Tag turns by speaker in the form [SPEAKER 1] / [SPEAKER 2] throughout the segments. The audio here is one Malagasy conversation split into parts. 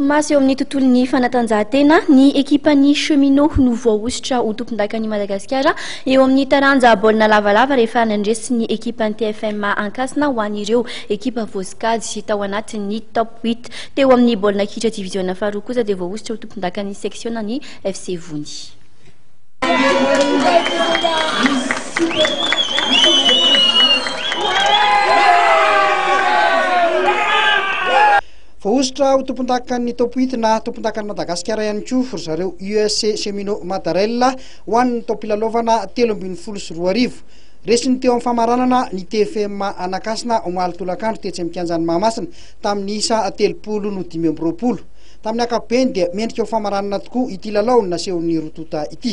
[SPEAKER 1] masy eo amin'ny tontolo 'ny fanatanjahantena ny ekipa ny chemino no voa ositra ho tompondakan'ny madagasikara eo amin'ny taranja baolna lavalava rehefa nandresy ny ekipany tfma ankasina hoanyireo ekipa vosikazy tao anati'ny top wit teo amin'ny baolna kitra divisiona faharoa koza dia voaosotra ho tompondakan'ny sektio ny fc vony
[SPEAKER 2] va ositra ho tompontakany tampoitina tompontahka ny madagasikara ihany ko fory zareo usc cemino matarela hoanny taopilalovana telo ambinfolo sy roa arivo resiny teo am famaranana nitfma anakasina ho maly tolo akandro tetsy amkanjany mahamasina tamin'ny isa telopolo no dimymb roolo tamin'ny akapobeny de mendrika ho famaranana tokoa ity lalaho ny nasehon'ny rotota ity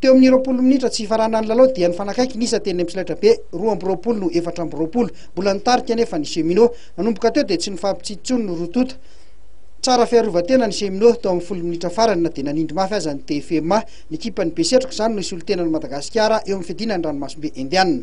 [SPEAKER 2] teo amin'ny ropolo minitra tsy hifarahana any laloha di nyfanakaiky nisa teny msilatra be roa amby ropolo no efatra amby ropolo mbola nytarika nefa ny chemino nanomboka teo de tsy nofaampitsio tsony no rotota tsara fiarovantena ny chemino tao am'y folo minitra farany na de nanindry mafy aza ny tefma nykipa ny besetriko zany no isy olo tena ny madagasikara eo am'ny fiadina ny ranomasombe indianna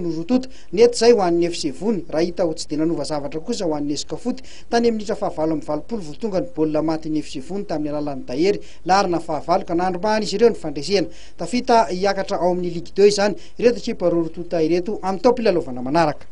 [SPEAKER 2] norotota nety zay ho an'ny fcevony raha hita ho tsy de nanova zavatra kosa ho an'ny eska foty tany minitra fahavalo am'ny valopolo voatonga ny baolina matyny fcevony tamin'ny alàlan'ny dahery larina fahavalo ka nandromahny izy ireo ny fandresena tafita hiakatra ao amin'ny ligi deui zany ireto keparo rototaireto am'y taompla alaovana manaraka